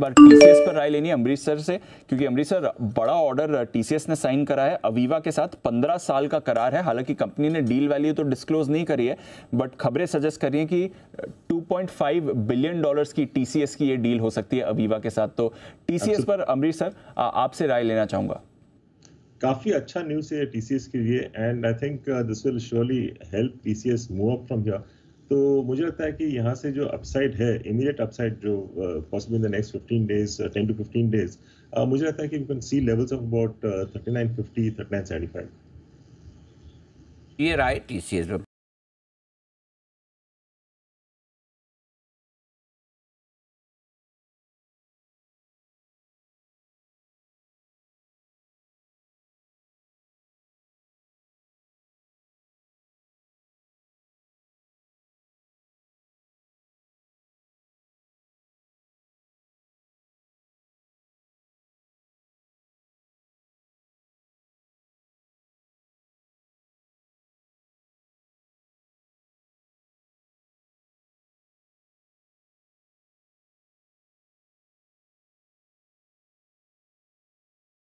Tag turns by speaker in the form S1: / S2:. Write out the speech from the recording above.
S1: बार TCS पर राय लेनी है अमरीश से क्योंकि अमृतसर बड़ा ऑर्डर टीसीएस uh, ने साइन करा है अवीवा के साथ 15 साल का करार है हालांकि कंपनी ने डील वैल्यू तो डिस्क्लोज नहीं करी है बट खबरें सजेस्ट करी हैं कि 2.5 बिलियन डॉलर्स की टीसीएस की ये डील हो सकती है अवीवा के साथ तो टीसीएस पर अमृतसर uh, आपसे
S2: राय लेना चाहूंगा
S3: काफ़ी अच्छा न्यूज़ है टीसीएस के लिए and I think this will surely help TCS move up from here तो मुझे लगता है कि यहाँ से जो अपसाइड है इमीडिएट अपसाइड जो possible in the next 15 days 10 to 15 days मुझे लगता है कि you can
S4: see levels of about 3950 3975
S5: ये राइट टी सी एस